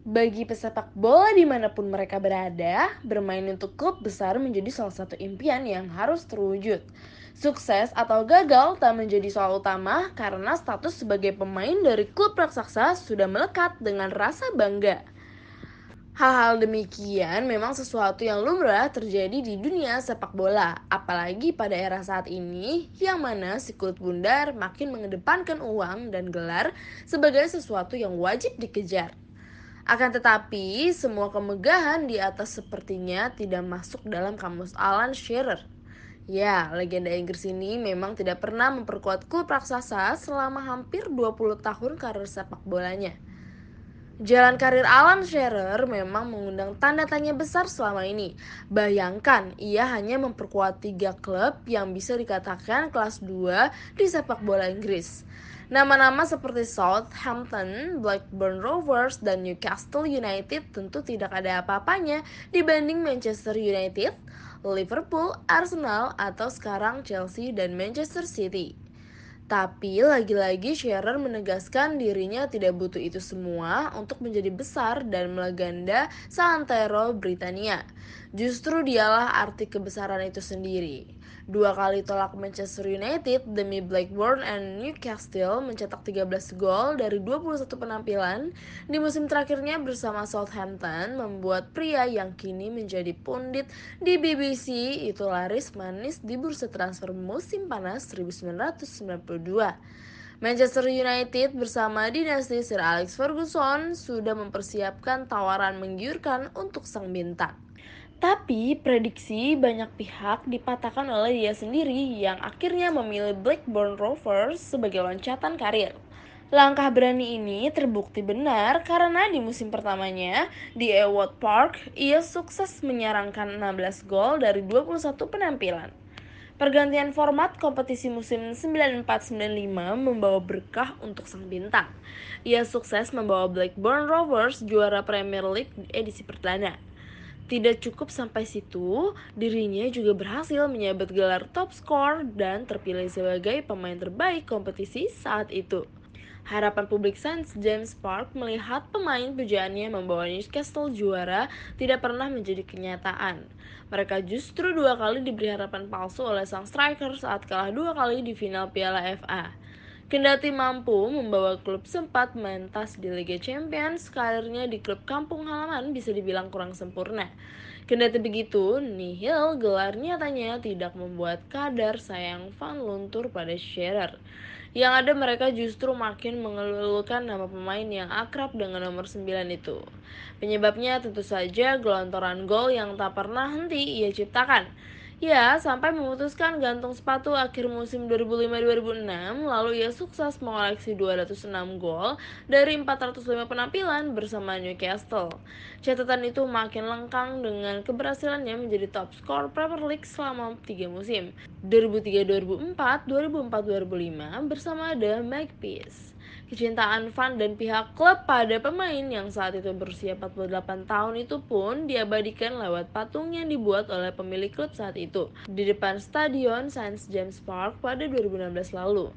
Bagi pesepak bola dimanapun mereka berada, bermain untuk klub besar menjadi salah satu impian yang harus terwujud. Sukses atau gagal tak menjadi soal utama karena status sebagai pemain dari klub raksasa sudah melekat dengan rasa bangga. Hal-hal demikian memang sesuatu yang lumrah terjadi di dunia sepak bola, apalagi pada era saat ini yang mana si kulit bundar makin mengedepankan uang dan gelar sebagai sesuatu yang wajib dikejar. Akan tetapi, semua kemegahan di atas sepertinya tidak masuk dalam kamus Alan Shearer. Ya, legenda Inggris ini memang tidak pernah memperkuat klub raksasa selama hampir 20 tahun karir sepak bolanya. Jalan karir Alan Shearer memang mengundang tanda tanya besar selama ini. Bayangkan, ia hanya memperkuat tiga klub yang bisa dikatakan kelas 2 di sepak bola Inggris. Nama-nama seperti Southampton, Blackburn Rovers, dan Newcastle United tentu tidak ada apa-apanya dibanding Manchester United, Liverpool, Arsenal, atau sekarang Chelsea dan Manchester City. Tapi lagi-lagi Sharon menegaskan dirinya tidak butuh itu semua untuk menjadi besar dan melegenda Santero Britania. Justru dialah arti kebesaran itu sendiri dua kali tolak Manchester United demi Blackburn and Newcastle mencetak 13 gol dari 21 penampilan di musim terakhirnya bersama Southampton membuat pria yang kini menjadi pundit di BBC itu laris manis di bursa transfer musim panas 1992. Manchester United bersama dinasti Sir Alex Ferguson sudah mempersiapkan tawaran menggiurkan untuk sang bintang. Tapi prediksi banyak pihak dipatahkan oleh dia sendiri yang akhirnya memilih Blackburn Rovers sebagai loncatan karir. Langkah berani ini terbukti benar karena di musim pertamanya di Ewood Park ia sukses menyarankan 16 gol dari 21 penampilan. Pergantian format kompetisi musim 94-95 membawa berkah untuk sang bintang. Ia sukses membawa Blackburn Rovers juara Premier League edisi perdana. Tidak cukup sampai situ, dirinya juga berhasil menyabet gelar top skor dan terpilih sebagai pemain terbaik kompetisi saat itu. Harapan publik Saints James Park melihat pemain pujaannya membawa Newcastle juara tidak pernah menjadi kenyataan. Mereka justru dua kali diberi harapan palsu oleh sang striker saat kalah dua kali di final Piala FA. Kendati mampu membawa klub sempat mentas di Liga Champions, karirnya di klub kampung halaman bisa dibilang kurang sempurna. Kendati begitu, nihil gelar nyatanya tidak membuat kadar sayang Van luntur pada Scherer. Yang ada mereka justru makin mengelulukan nama pemain yang akrab dengan nomor 9 itu. Penyebabnya tentu saja gelontoran gol yang tak pernah henti ia ciptakan Ya, sampai memutuskan gantung sepatu akhir musim 2005-2006, lalu ia sukses mengoleksi 206 gol dari 405 penampilan bersama Newcastle. Catatan itu makin lengkang dengan keberhasilannya menjadi top skor Premier League selama 3 musim, 2003-2004, 2004-2005 bersama The Magpies. Kecintaan fan dan pihak klub pada pemain yang saat itu berusia 48 tahun itu pun diabadikan lewat patung yang dibuat oleh pemilik klub saat itu di depan Stadion Saint James Park pada 2016 lalu.